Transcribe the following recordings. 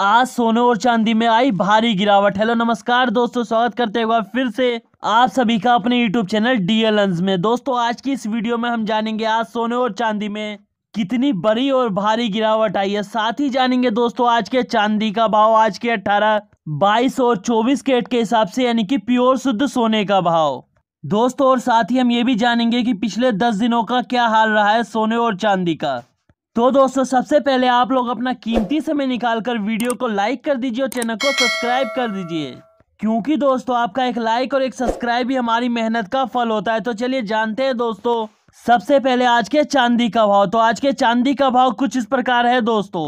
आज सोने और चांदी में आई भारी गिरावट हेलो नमस्कार दोस्तों स्वागत करते हुए फिर से आप सभी का अपने यूट्यूब चैनल डीएल में दोस्तों आज की इस वीडियो में हम जानेंगे आज सोने और चांदी में कितनी बड़ी और भारी गिरावट आई है साथ ही जानेंगे दोस्तों आज के चांदी का भाव आज के अट्ठारह बाईस और चौबीस केट के हिसाब से यानी कि प्योर शुद्ध सोने का भाव दोस्तों और साथ ही हम ये भी जानेंगे कि पिछले दस दिनों का क्या हाल रहा है सोने और चांदी का तो दोस्तों सबसे पहले आप लोग अपना कीमती समय निकालकर वीडियो को लाइक कर दीजिए और चैनल को सब्सक्राइब कर दीजिए क्योंकि दोस्तों आपका एक लाइक और एक सब्सक्राइब भी हमारी मेहनत का फल होता है तो चलिए जानते हैं दोस्तों सबसे पहले आज के चांदी का भाव तो आज के चांदी का भाव कुछ इस प्रकार है दोस्तों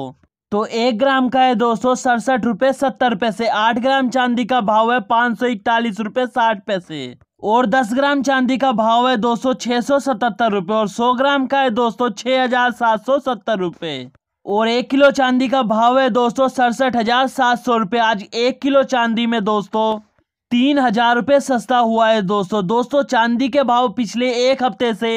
तो एक ग्राम का है दोस्तों सड़सठ रुपये सत्तर पैसे आठ ग्राम चांदी का भाव है पाँच सौ इकतालीस रुपये साठ पैसे और 10 ग्राम चांदी का भाव है दोस्तों छह सौ सतहत्तर और 100 ग्राम का है दोस्तों छः हजार सात सौ सत्तर और एक किलो चांदी का भाव है दोस्तों सड़सठ हजार सात सौ रुपये आज एक किलो चांदी में दोस्तों तीन हजार रुपये सस्ता हुआ है दोस्तों दोस्तों चांदी के भाव पिछले एक हफ्ते से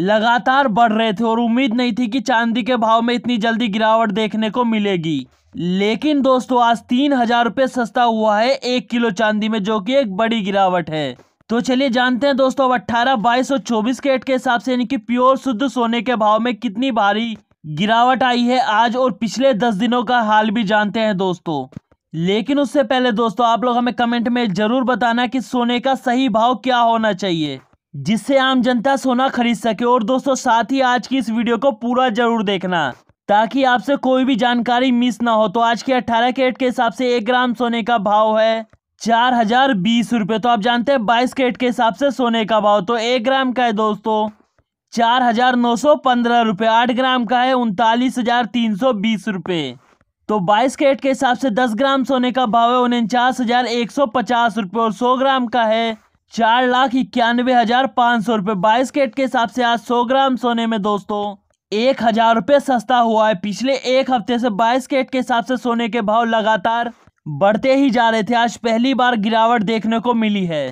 लगातार बढ़ रहे थे और उम्मीद नहीं थी कि चांदी के भाव में इतनी जल्दी गिरावट देखने को मिलेगी लेकिन दोस्तों आज तीन हजार रुपये सस्ता हुआ है एक किलो चांदी में जो कि एक बड़ी गिरावट है तो चलिए जानते हैं दोस्तों अब अट्ठारह बाईस और चौबीस कैरेट के हिसाब से यानी कि प्योर शुद्ध सोने के भाव में कितनी भारी गिरावट आई है आज और पिछले दस दिनों का हाल भी जानते हैं दोस्तों लेकिन उससे पहले दोस्तों आप लोग हमें कमेंट में जरूर बताना कि सोने का सही भाव क्या होना चाहिए जिससे आम जनता सोना खरीद सके और दोस्तों साथ ही आज की इस वीडियो को पूरा जरूर देखना ताकि आपसे कोई भी जानकारी मिस ना हो तो आज के 18 कैरेट के हिसाब से एक ग्राम सोने का भाव है चार हजार बीस रुपये तो आप जानते हैं बाईस कैरेट के हिसाब से सोने का भाव तो एक ग्राम का है दोस्तों चार हजार नौ सौ पंद्रह रुपये आठ ग्राम का है उनतालीस हजार तीन सौ बीस रुपये तो बाईस कैरेट के हिसाब से दस ग्राम सोने का भाव है उनचास हजार एक सौ पचास रुपये और सौ ग्राम का है चार लाख इक्यानवे हजार पाँच सौ रुपये बाईस कैरेट के हिसाब से आज सौ ग्राम सोने में दोस्तों एक हजार रुपये सस्ता हुआ है पिछले एक हफ्ते से बाईस कैरेट के हिसाब से सोने के भाव लगातार बढ़ते ही जा रहे थे आज पहली बार गिरावट देखने को मिली है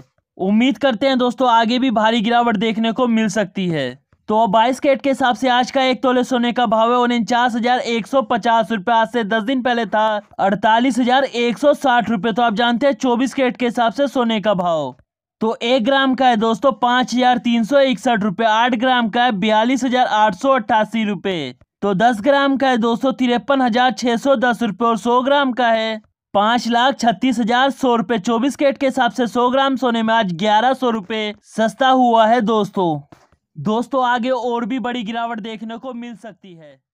उम्मीद करते हैं दोस्तों आगे भी भारी गिरावट देखने को मिल सकती है तो बाईस के हिसाब से आज का एक तोले सोने का भाव है उनचास हजार एक सौ पचास रूपए आज से दस दिन पहले था अड़तालीस हजार एक सौ साठ रूपए तो आप जानते हैं चौबीस कैरेट के हिसाब से सोने का भाव तो एक ग्राम का है दोस्तों पांच हजार तीन सौ इकसठ रूपए आठ ग्राम का है बयालीस हजार आठ सौ अट्ठासी रूपए तो दस ग्राम का है दोस्तों तिरपन हजार छह सौ दस रूपए और सौ ग्राम का है पाँच लाख छत्तीस हजार सौ रुपए चौबीस केट के हिसाब से सौ ग्राम सोने में आज ग्यारह सौ रूपए सस्ता हुआ है दोस्तों दोस्तों आगे और भी बड़ी गिरावट देखने को मिल सकती है